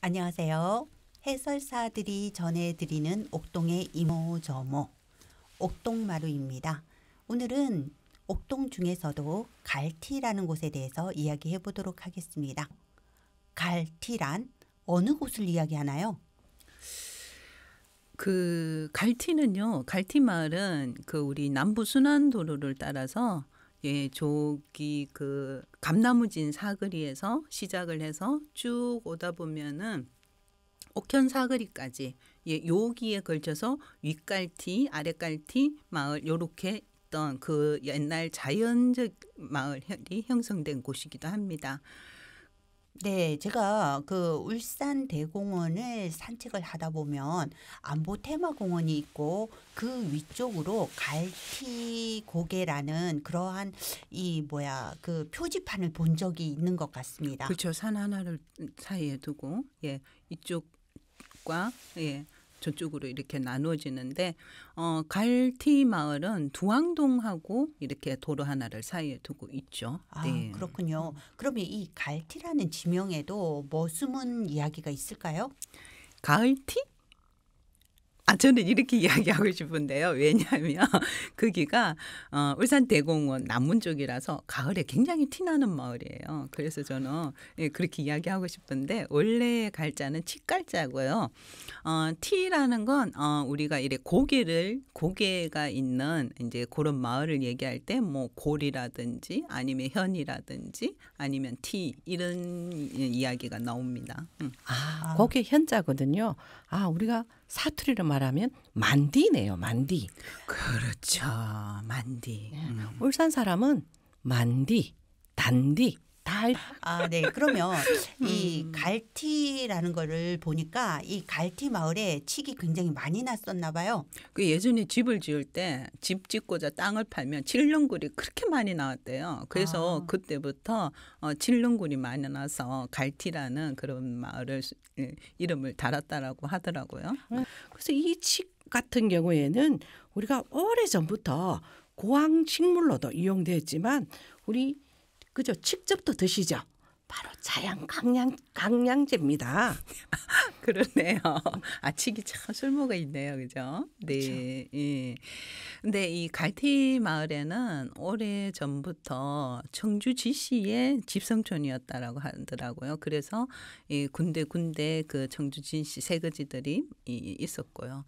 안녕하세요. 해설사들이 전해드리는 옥동의 이모저모 옥동마루입니다. 오늘은 옥동 중에서도 갈티라는 곳에 대해서 이야기해 보도록 하겠습니다. 갈티란 어느 곳을 이야기하나요? 그 갈티는요. 갈티 마을은 그 우리 남부 순환 도로를 따라서 예, 저기 그 감나무진 사거리에서 시작을 해서 쭉 오다 보면은 옥현 사거리까지 예, 여기에 걸쳐서 윗갈티, 아래갈티 마을 요렇게 있던 그 옛날 자연적 마을이 형성된 곳이기도 합니다. 네, 제가 그 울산 대공원을 산책을 하다 보면 안보 테마 공원이 있고 그 위쪽으로 갈티 고개라는 그러한 이 뭐야 그 표지판을 본 적이 있는 것 같습니다. 그렇죠. 산 하나를 사이에 두고 예 이쪽과 예 저쪽으로 이렇게 나눠지는데 어, 갈티 마을은 두왕동하고 이렇게 도로 하나를 사이에 두고 있죠. 아 네. 그렇군요. 그러면 이 갈티라는 지명에도 뭐 숨은 이야기가 있을까요? 가티 아, 저는 이렇게 이야기하고 싶은데요. 왜냐하면 거기가 그 어, 울산 대공원 남문 쪽이라서 가을에 굉장히 티나는 마을이에요. 그래서 저는 예, 그렇게 이야기하고 싶은데 원래 갈자는 치갈자고요. 어, 티라는 건 어, 우리가 이래 고개를 고개가 있는 이제 그런 마을을 얘기할 때뭐 골이라든지 아니면 현이라든지 아니면 티 이런 이야기가 나옵니다. 음. 아, 거기 현자거든요. 아, 우리가 사투리로 말하면 만디네요. 만디. 그렇죠. 만디. 네. 음. 울산 사람은 만디, 단디, 다. 아, 네. 그러면 음. 이 갈티라는 거를 보니까 이 갈티 마을에 칡이 굉장히 많이 났었나 봐요. 그 예전에 집을 지을 때 집 짓고자 땅을 팔면 칠렁굴이 그렇게 많이 나왔대요. 그래서 아. 그때부터 어, 칠렁굴이 많이 나서 갈티라는 그런 마을을 이름을 달았다라고 하더라고요. 음. 그래서 이칡 같은 경우에는 우리가 오래전부터 고황 식물로도 이용됐지만 우리 그죠? 직접 또 드시죠. 바로 자양 강양강양제입니다 그러네요. 아치기 참 술모가 있네요, 그죠? 네. 그 예. 근데 이 갈티 마을에는 오래 전부터 청주 지씨의 집성촌이었다라고 하더라고요. 그래서 이 군데 군데 그 청주 진씨 세거지들이 이, 있었고요.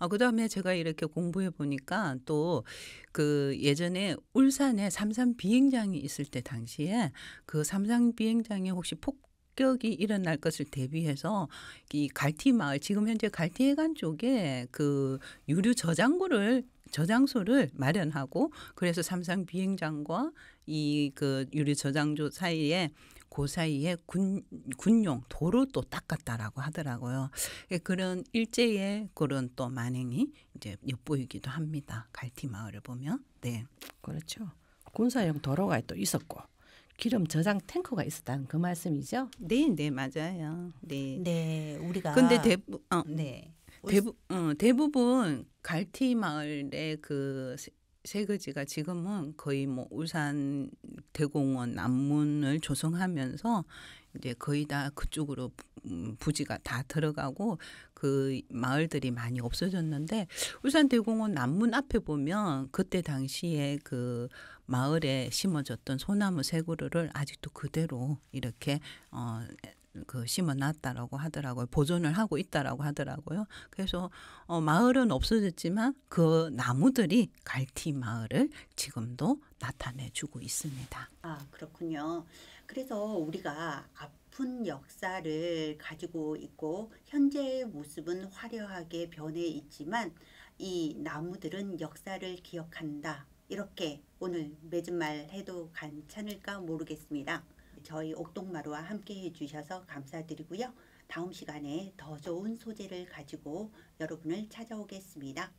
아, 그 다음에 제가 이렇게 공부해 보니까 또 그 예전에 울산에 삼산 비행장이 있을 때 당시에 그 삼산 비행 행장에 혹시 폭격이 일어날 것을 대비해서 이 갈티 마을 지금 현재 갈티 해관 쪽에 그 유류 저장고를 저장소를 마련하고 그래서 삼상 비행장과 이 그 유류 저장소 사이에 그 사이에 군, 군용 도로 또 닦았다라고 하더라고요. 예, 그런 일제의 그런 또 만행이 이제 엿보이기도 합니다. 갈티 마을을 보면. 네. 그렇죠. 군사형 도로가 또 있었고 기름 저장 탱크가 있었다는 그 말씀이죠? 네, 네 맞아요. 네, 네 우리가 근데 대부 어, 네 대부 어, 대부분 갈티 마을의 그 세거지가 지금은 거의 뭐 울산 대공원 남문을 조성하면서 이제 거의 다 그쪽으로 음, 부지가 다 들어가고 그 마을들이 많이 없어졌는데 울산 대공원 남문 앞에 보면 그때 당시에 그 마을에 심어졌던 소나무 세 그루를 아직도 그대로 이렇게 어, 그 심어놨다라고 하더라고요. 보존을 하고 있다라고 하더라고요. 그래서 어, 마을은 없어졌지만 그 나무들이 갈티 마을을 지금도 나타내주고 있습니다. 아 그렇군요. 그래서 우리가 아픈 역사를 가지고 있고 현재의 모습은 화려하게 변해 있지만 이 나무들은 역사를 기억한다. 이렇게 오늘 맺은말 해도 괜찮을까 모르겠습니다. 저희 옥동마루와 함께 해주셔서 감사드리고요. 다음 시간에 더 좋은 소재를 가지고 여러분을 찾아오겠습니다.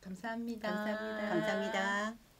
감사합니다. 감사합니다. 감사합니다.